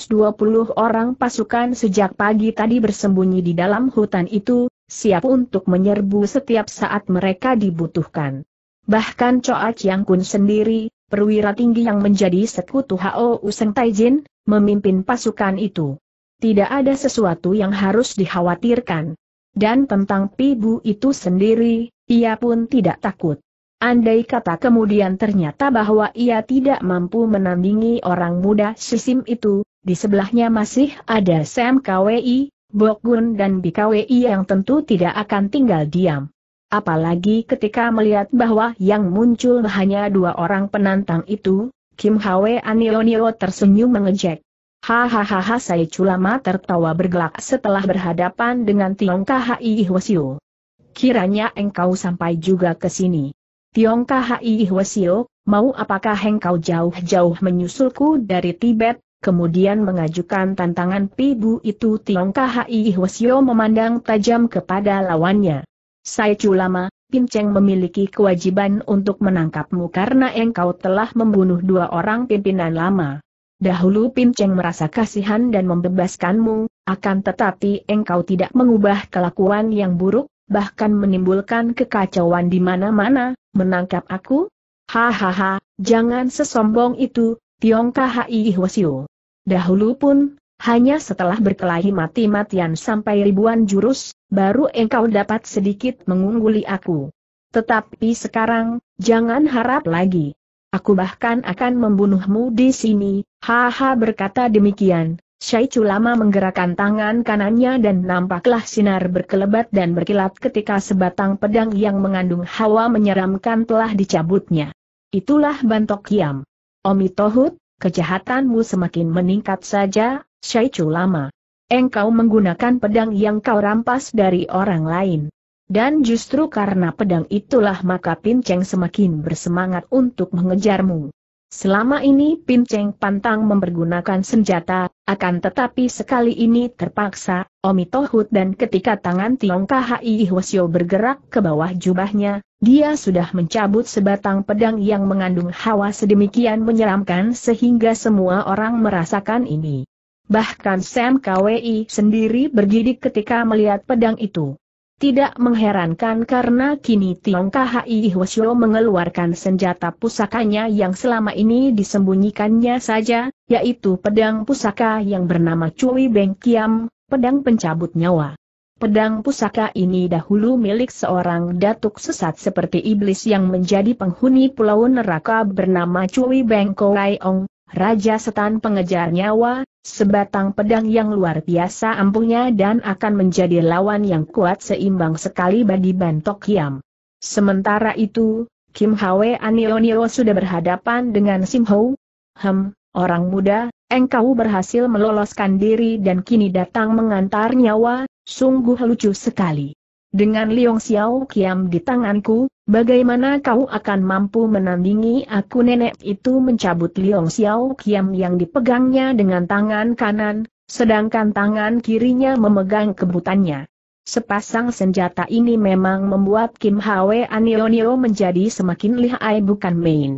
[SPEAKER 1] orang pasukan sejak pagi tadi bersembunyi di dalam hutan itu, siap untuk menyerbu setiap saat mereka dibutuhkan. Bahkan Choa Chiang Kun sendiri, perwira tinggi yang menjadi sekutu Hao Useng Taijin, memimpin pasukan itu. Tidak ada sesuatu yang harus dikhawatirkan. Dan tentang Pibu itu sendiri, ia pun tidak takut. Andai kata kemudian ternyata bahwa ia tidak mampu menandingi orang muda sisim itu, di sebelahnya masih ada Sam Kwei. Gun dan BKWI yang tentu tidak akan tinggal diam. Apalagi ketika melihat bahwa yang muncul hanya dua orang penantang itu, Kim Hwe Anionio tersenyum mengejek. Hahaha saya culama tertawa bergelak setelah berhadapan dengan Tiong Kahai Hwasyo. Kiranya engkau sampai juga ke sini. Tiong Kahai Hwasyo, mau apakah engkau jauh-jauh menyusulku dari Tibet, kemudian mengajukan tantangan pibu itu Tiong Khai Hwasyo memandang tajam kepada lawannya. Saya culama, Pin Pinceng memiliki kewajiban untuk menangkapmu karena engkau telah membunuh dua orang pimpinan lama. Dahulu Pinceng merasa kasihan dan membebaskanmu, akan tetapi engkau tidak mengubah kelakuan yang buruk, bahkan menimbulkan kekacauan di mana-mana, menangkap aku? Hahaha, jangan sesombong itu, Tiong Khai Hwasyo. Dahulu pun, hanya setelah berkelahi mati-matian sampai ribuan jurus, baru engkau dapat sedikit mengungguli aku. Tetapi sekarang, jangan harap lagi. Aku bahkan akan membunuhmu di sini, haha berkata demikian. Syai Culama menggerakkan tangan kanannya dan nampaklah sinar berkelebat dan berkilat ketika sebatang pedang yang mengandung hawa menyeramkan telah dicabutnya. Itulah bantok kiam. Omi Tohut, kejahatanmu semakin meningkat saja, Syaicu lama. Engkau menggunakan pedang yang kau rampas dari orang lain. Dan justru karena pedang itulah maka Pinceng semakin bersemangat untuk mengejarmu. Selama ini Pinceng pantang mempergunakan senjata, akan tetapi sekali ini terpaksa, Omi Tohut dan ketika tangan Tiong Kahai Hwasyo bergerak ke bawah jubahnya, dia sudah mencabut sebatang pedang yang mengandung hawa sedemikian menyeramkan sehingga semua orang merasakan ini. Bahkan Sam Kwi sendiri bergidik ketika melihat pedang itu. Tidak mengherankan karena kini Tiong Kahai Hwasyo mengeluarkan senjata pusakanya yang selama ini disembunyikannya saja, yaitu pedang pusaka yang bernama Cui Beng Kiam, pedang pencabut nyawa. Pedang pusaka ini dahulu milik seorang datuk sesat seperti iblis yang menjadi penghuni pulau neraka bernama Cui Beng Kowai Ong, Raja Setan Pengejar Nyawa, Sebatang pedang yang luar biasa ampuhnya dan akan menjadi lawan yang kuat seimbang sekali bagi Bantok Kiam. Sementara itu, Kim Hwe Anionio sudah berhadapan dengan Sim Ho. Hem, orang muda, engkau berhasil meloloskan diri dan kini datang mengantar nyawa, sungguh lucu sekali. Dengan Liong Xiao Kiam di tanganku, bagaimana kau akan mampu menandingi aku nenek itu mencabut Liong Xiao Kiam yang dipegangnya dengan tangan kanan, sedangkan tangan kirinya memegang kebutannya. Sepasang senjata ini memang membuat Kim Hwe Anionio menjadi semakin lihai bukan main.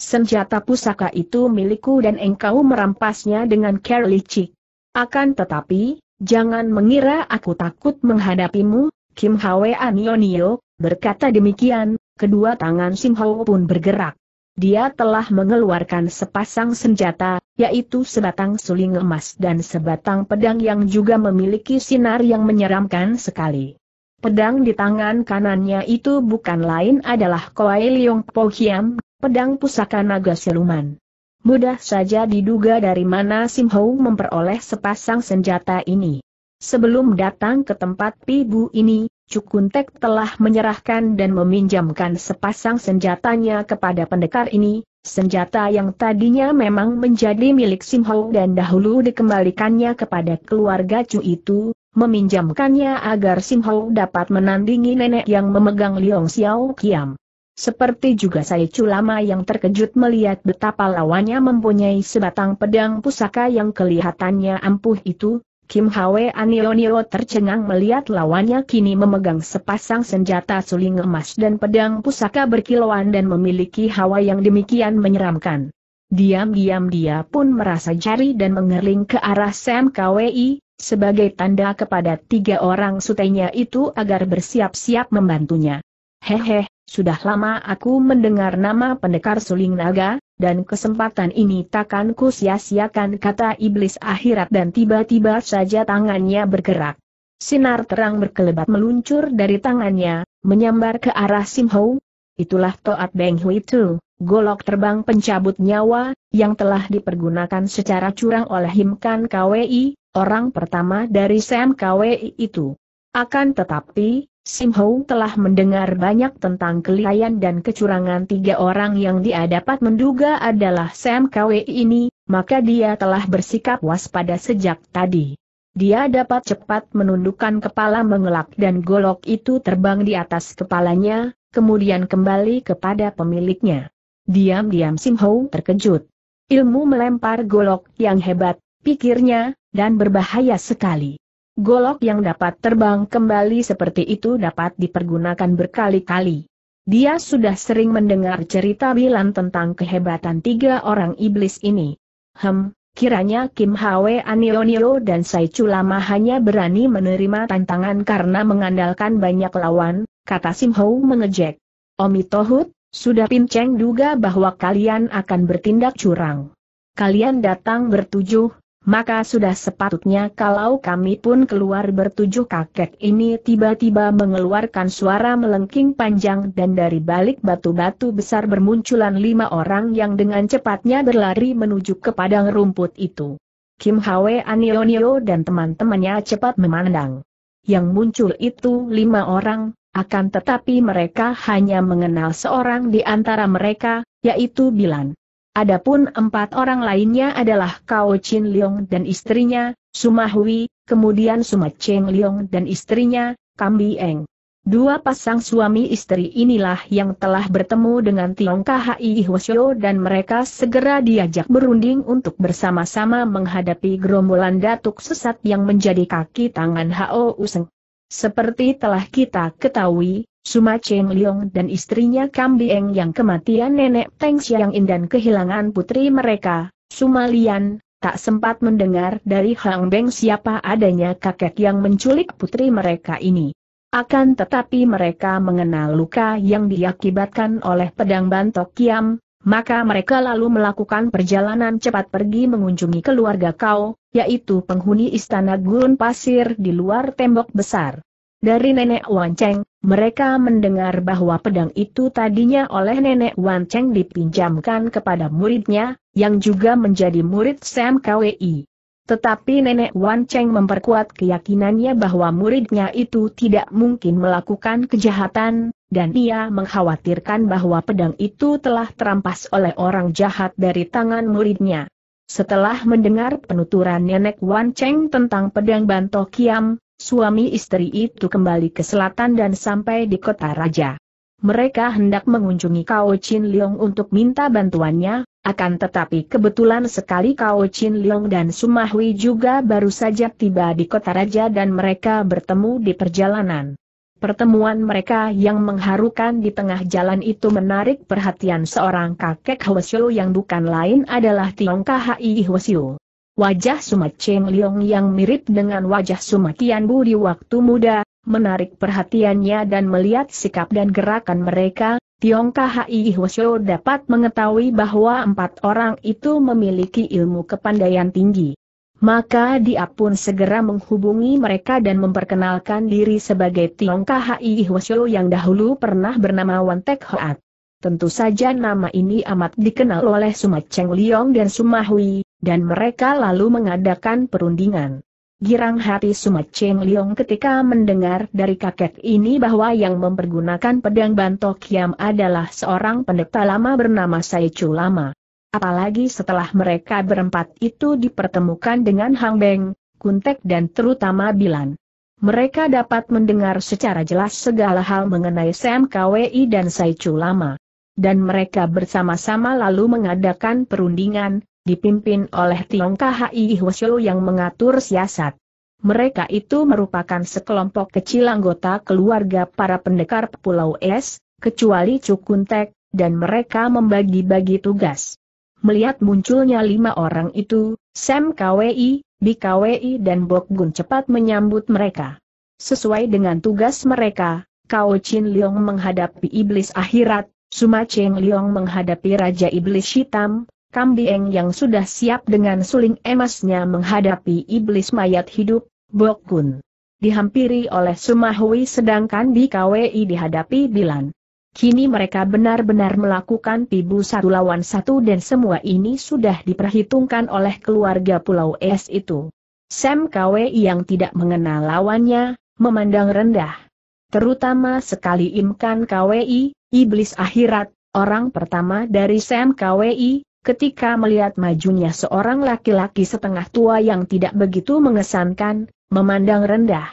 [SPEAKER 1] Senjata pusaka itu milikku dan engkau merampasnya dengan care licik. Akan tetapi, jangan mengira aku takut menghadapimu, Kim Hwe Anionio, berkata demikian, kedua tangan Sim Ho pun bergerak. Dia telah mengeluarkan sepasang senjata, yaitu sebatang suling emas dan sebatang pedang yang juga memiliki sinar yang menyeramkan sekali. Pedang di tangan kanannya itu bukan lain adalah Koai Leong Po Hiam, pedang pusaka naga siluman. Mudah saja diduga dari mana Sim Ho memperoleh sepasang senjata ini. Sebelum datang ke tempat pibu ini, Cukuntek telah menyerahkan dan meminjamkan sepasang senjatanya kepada pendekar ini, senjata yang tadinya memang menjadi milik Simho dan dahulu dikembalikannya kepada keluarga Cu itu, meminjamkannya agar Simho dapat menandingi nenek yang memegang Liong Xiao Kiam. Seperti juga saya Culama yang terkejut melihat betapa lawannya mempunyai sebatang pedang pusaka yang kelihatannya ampuh itu, Kim Hwe Anionio tercengang melihat lawannya kini memegang sepasang senjata suling emas dan pedang pusaka berkilauan dan memiliki hawa yang demikian menyeramkan. Diam-diam dia pun merasa jari dan mengerling ke arah Sam KWI, sebagai tanda kepada tiga orang sutenya itu agar bersiap-siap membantunya. Hehe, sudah lama aku mendengar nama pendekar suling naga, dan kesempatan ini takkan ku sia-siakan kata iblis akhirat dan tiba-tiba saja tangannya bergerak. Sinar terang berkelebat meluncur dari tangannya, menyambar ke arah Sim Ho. Itulah Toat Beng Hui Tu, golok terbang pencabut nyawa, yang telah dipergunakan secara curang oleh Himkan KWI, orang pertama dari Sam KWI itu. Akan tetapi, Sim Hou telah mendengar banyak tentang kelihayan dan kecurangan tiga orang yang dia dapat menduga adalah Sam Kwe ini, maka dia telah bersikap waspada sejak tadi. Dia dapat cepat menundukkan kepala mengelak dan golok itu terbang di atas kepalanya, kemudian kembali kepada pemiliknya. Diam-diam Sim Hou terkejut. Ilmu melempar golok yang hebat, pikirnya, dan berbahaya sekali. Golok yang dapat terbang kembali seperti itu dapat dipergunakan berkali-kali. Dia sudah sering mendengar cerita Bilan tentang kehebatan tiga orang iblis ini. Hem, kiranya Kim Hwe Anionio dan Sai Chulama hanya berani menerima tantangan karena mengandalkan banyak lawan, kata Sim Ho mengejek. Omi Tohut, sudah pinceng duga bahwa kalian akan bertindak curang. Kalian datang bertujuh, maka sudah sepatutnya kalau kami pun keluar bertujuh kakek ini tiba-tiba mengeluarkan suara melengking panjang dan dari balik batu-batu besar bermunculan lima orang yang dengan cepatnya berlari menuju ke padang rumput itu. Kim Hwe Anionio dan teman-temannya cepat memandang. Yang muncul itu lima orang, akan tetapi mereka hanya mengenal seorang di antara mereka, yaitu Bilan. Adapun empat orang lainnya adalah Kao Chin Leong dan istrinya, Sumahui, kemudian Sumat Cheng Leong dan istrinya, Kambi Eng. Dua pasang suami istri inilah yang telah bertemu dengan Tiong KHI Hwasyo dan mereka segera diajak berunding untuk bersama-sama menghadapi gerombolan datuk sesat yang menjadi kaki tangan Hao Useng. Seperti telah kita ketahui, Suma Cheng Liong dan istrinya Kam Bieng yang kematian nenek Teng Xiang In dan kehilangan putri mereka, Suma Lian, tak sempat mendengar dari Hang Beng siapa adanya kakek yang menculik putri mereka ini. Akan tetapi mereka mengenal luka yang diakibatkan oleh pedang bantok kiam, maka mereka lalu melakukan perjalanan cepat pergi mengunjungi keluarga kau, yaitu penghuni istana gurun pasir di luar tembok besar. Dari nenek Cheng, mereka mendengar bahwa pedang itu tadinya oleh nenek Cheng dipinjamkan kepada muridnya, yang juga menjadi murid Sam KWI. Tetapi nenek Cheng memperkuat keyakinannya bahwa muridnya itu tidak mungkin melakukan kejahatan, dan ia mengkhawatirkan bahwa pedang itu telah terampas oleh orang jahat dari tangan muridnya. Setelah mendengar penuturan nenek Wan Cheng tentang pedang Bantokiam, suami istri itu kembali ke selatan dan sampai di kota raja. Mereka hendak mengunjungi Kao Chin Leong untuk minta bantuannya, akan tetapi kebetulan sekali Kao Chin Leong dan Sumahui juga baru saja tiba di kota raja dan mereka bertemu di perjalanan. Pertemuan mereka yang mengharukan di tengah jalan itu menarik perhatian seorang kakek Hwasyo yang bukan lain adalah Tiong Khai Hwasyo. Wajah Sumat Cheng Liong yang mirip dengan wajah Sumat Tian Bu di waktu muda, menarik perhatiannya dan melihat sikap dan gerakan mereka, Tiong Khai Hwasyo dapat mengetahui bahwa empat orang itu memiliki ilmu kepandaian tinggi. Maka dia pun segera menghubungi mereka dan memperkenalkan diri sebagai Tiong Khai Hwasyo yang dahulu pernah bernama Wan Tek Hoat. Tentu saja nama ini amat dikenal oleh Sumat Cheng Liong dan Sumahui, dan mereka lalu mengadakan perundingan. Girang hati Sumat Cheng Liong ketika mendengar dari kakek ini bahwa yang mempergunakan pedang bantok Kiam adalah seorang pendeta lama bernama Sai Lama. Apalagi setelah mereka berempat itu dipertemukan dengan Hang Beng, Kuntek dan terutama Bilan. Mereka dapat mendengar secara jelas segala hal mengenai Sam Kwei dan Sai Lama. Dan mereka bersama-sama lalu mengadakan perundingan, dipimpin oleh Tiong Khai Hwasyo yang mengatur siasat. Mereka itu merupakan sekelompok kecil anggota keluarga para pendekar Pulau Es, kecuali Cukuntek, dan mereka membagi-bagi tugas. Melihat munculnya lima orang itu, Sam KWI, KWI dan Bok Gun cepat menyambut mereka. Sesuai dengan tugas mereka, Kao Chin Leong menghadapi iblis akhirat, Suma Cheng Leong menghadapi Raja Iblis Hitam, Kambing yang sudah siap dengan suling emasnya menghadapi iblis mayat hidup, Bokun. Dihampiri oleh Sumahui sedangkan di KWI dihadapi Bilan. Kini mereka benar-benar melakukan pibu satu lawan satu dan semua ini sudah diperhitungkan oleh keluarga Pulau Es itu. Sam KWI yang tidak mengenal lawannya, memandang rendah. Terutama sekali Imkan KWI, iblis akhirat, orang pertama dari Sam KWI, ketika melihat majunya seorang laki-laki setengah tua yang tidak begitu mengesankan, memandang rendah.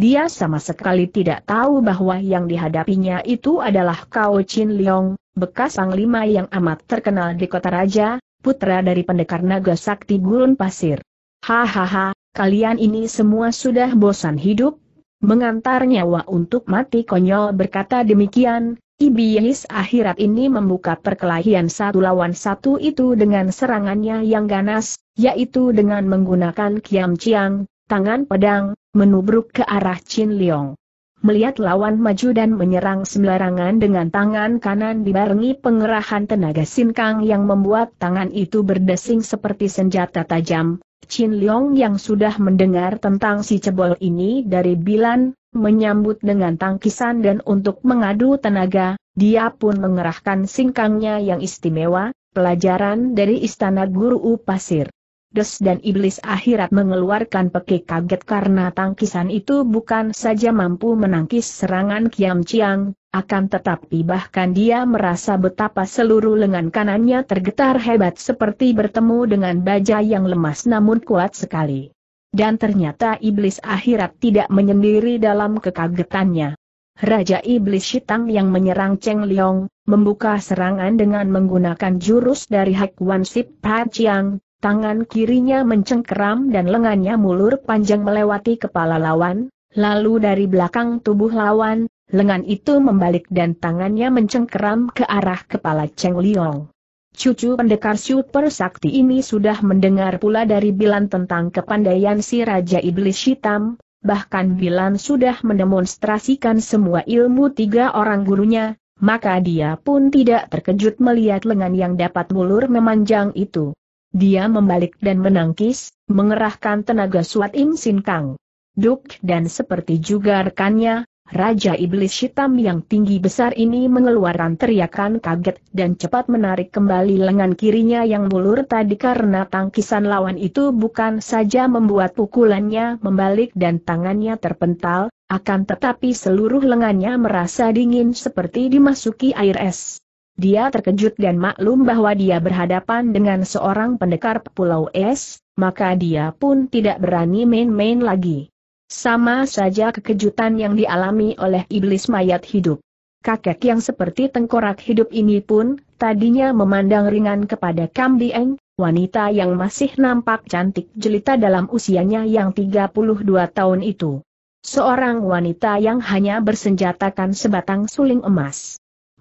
[SPEAKER 1] Dia sama sekali tidak tahu bahwa yang dihadapinya itu adalah Kao Chin Leong, bekas panglima yang amat terkenal di kota raja, putra dari pendekar naga sakti gurun pasir. Hahaha, kalian ini semua sudah bosan hidup? Mengantar nyawa untuk mati konyol berkata demikian, Iblis akhirat ini membuka perkelahian satu lawan satu itu dengan serangannya yang ganas, yaitu dengan menggunakan kiam ciang, tangan pedang, menubruk ke arah Chin Leong. Melihat lawan maju dan menyerang sembarangan dengan tangan kanan dibarengi pengerahan tenaga sinkang yang membuat tangan itu berdesing seperti senjata tajam, Chin Leong yang sudah mendengar tentang si cebol ini dari Bilan, menyambut dengan tangkisan dan untuk mengadu tenaga, dia pun mengerahkan singkangnya yang istimewa, pelajaran dari istana guru pasir. Des dan iblis akhirat mengeluarkan pekik kaget karena tangkisan itu bukan saja mampu menangkis serangan Kiam Chiang, akan tetapi bahkan dia merasa betapa seluruh lengan kanannya tergetar hebat seperti bertemu dengan baja yang lemas namun kuat sekali. Dan ternyata iblis akhirat tidak menyendiri dalam kekagetannya. Raja Iblis Shitang yang menyerang Cheng Liong, membuka serangan dengan menggunakan jurus dari Hak Wan Sip Pat Chiang, tangan kirinya mencengkeram dan lengannya mulur panjang melewati kepala lawan, lalu dari belakang tubuh lawan, lengan itu membalik dan tangannya mencengkeram ke arah kepala Cheng Liong. Cucu pendekar super sakti ini sudah mendengar pula dari Bilan tentang kepandaian si Raja Iblis Hitam, bahkan Bilan sudah mendemonstrasikan semua ilmu tiga orang gurunya, maka dia pun tidak terkejut melihat lengan yang dapat mulur memanjang itu. Dia membalik dan menangkis, mengerahkan tenaga Suat Im Sin Kang. Duk dan seperti juga rekannya, Raja Iblis Hitam yang tinggi besar ini mengeluarkan teriakan kaget dan cepat menarik kembali lengan kirinya yang mulur tadi karena tangkisan lawan itu bukan saja membuat pukulannya membalik dan tangannya terpental, akan tetapi seluruh lengannya merasa dingin seperti dimasuki air es. Dia terkejut dan maklum bahwa dia berhadapan dengan seorang pendekar Pulau Es, maka dia pun tidak berani main-main lagi. Sama saja kekejutan yang dialami oleh iblis mayat hidup. Kakek yang seperti tengkorak hidup ini pun, tadinya memandang ringan kepada Kamdieng, wanita yang masih nampak cantik jelita dalam usianya yang 32 tahun itu. Seorang wanita yang hanya bersenjatakan sebatang suling emas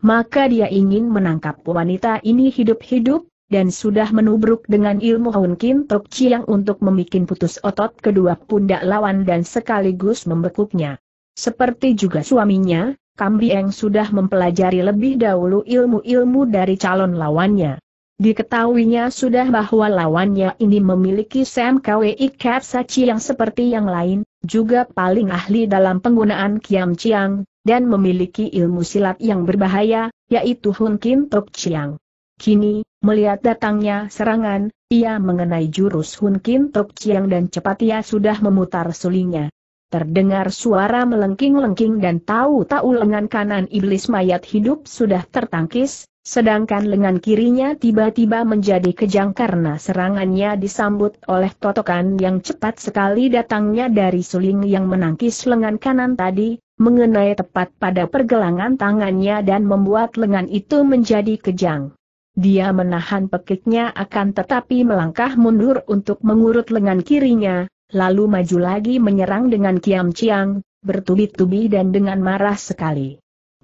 [SPEAKER 1] maka dia ingin menangkap wanita ini hidup-hidup, dan sudah menubruk dengan ilmu Hun Kim Tok Chiang untuk memikin putus otot kedua pundak lawan dan sekaligus membekuknya. Seperti juga suaminya, Kambieng sudah mempelajari lebih dahulu ilmu-ilmu dari calon lawannya. Diketahuinya sudah bahwa lawannya ini memiliki Sam Kwei Katsachi yang seperti yang lain, juga paling ahli dalam penggunaan Kiam Chiang, dan memiliki ilmu silat yang berbahaya, yaitu Hun Kim Tok Chiang. Kini, melihat datangnya serangan, ia mengenai jurus Hun Kim Tok Chiang dan cepat ia sudah memutar sulingnya. Terdengar suara melengking-lengking dan tahu-tahu lengan kanan iblis mayat hidup sudah tertangkis, Sedangkan lengan kirinya tiba-tiba menjadi kejang karena serangannya disambut oleh totokan yang cepat sekali datangnya dari suling yang menangkis lengan kanan tadi, mengenai tepat pada pergelangan tangannya dan membuat lengan itu menjadi kejang. Dia menahan pekiknya akan tetapi melangkah mundur untuk mengurut lengan kirinya, lalu maju lagi menyerang dengan kiam ciang, bertubi-tubi dan dengan marah sekali.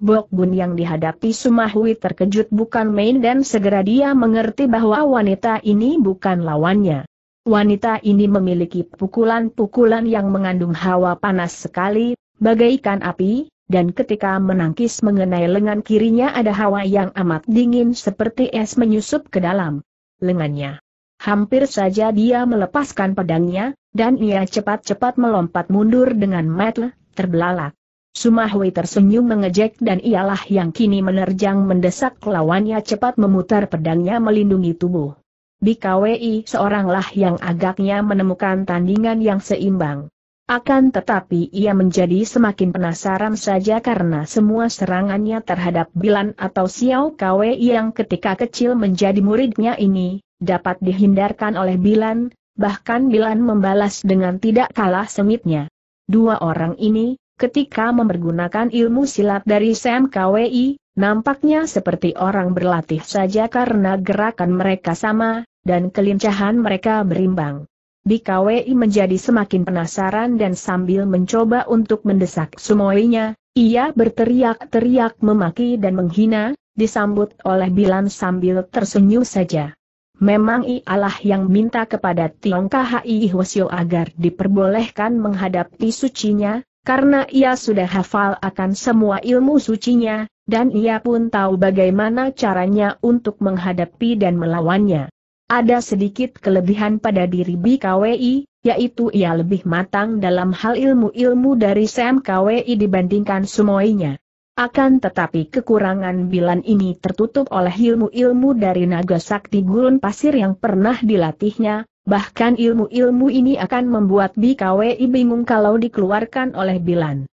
[SPEAKER 1] Bok Bun yang dihadapi Sumahui terkejut bukan main dan segera dia mengerti bahwa wanita ini bukan lawannya. Wanita ini memiliki pukulan-pukulan yang mengandung hawa panas sekali, bagaikan api, dan ketika menangkis mengenai lengan kirinya ada hawa yang amat dingin seperti es menyusup ke dalam lengannya. Hampir saja dia melepaskan pedangnya, dan ia cepat-cepat melompat mundur dengan mata terbelalak. Sumahui tersenyum mengejek dan ialah yang kini menerjang mendesak lawannya cepat memutar pedangnya melindungi tubuh. BKWI seoranglah yang agaknya menemukan tandingan yang seimbang. Akan tetapi ia menjadi semakin penasaran saja karena semua serangannya terhadap Bilan atau Xiao Kwei yang ketika kecil menjadi muridnya ini, dapat dihindarkan oleh Bilan, bahkan Bilan membalas dengan tidak kalah sengitnya. Dua orang ini, ketika mempergunakan ilmu silat dari Sam KWI, nampaknya seperti orang berlatih saja karena gerakan mereka sama, dan kelincahan mereka berimbang. BKWI menjadi semakin penasaran dan sambil mencoba untuk mendesak semuanya, ia berteriak-teriak memaki dan menghina, disambut oleh Bilan sambil tersenyum saja. Memang ialah yang minta kepada Tiong Kai Hwasyo agar diperbolehkan menghadapi sucinya, karena ia sudah hafal akan semua ilmu sucinya, dan ia pun tahu bagaimana caranya untuk menghadapi dan melawannya. Ada sedikit kelebihan pada diri BKWI, yaitu ia lebih matang dalam hal ilmu-ilmu dari Sam dibandingkan semuanya. Akan tetapi kekurangan Bilan ini tertutup oleh ilmu-ilmu dari naga sakti gurun pasir yang pernah dilatihnya, Bahkan ilmu-ilmu ini akan membuat BKWI bingung kalau dikeluarkan oleh Bilan.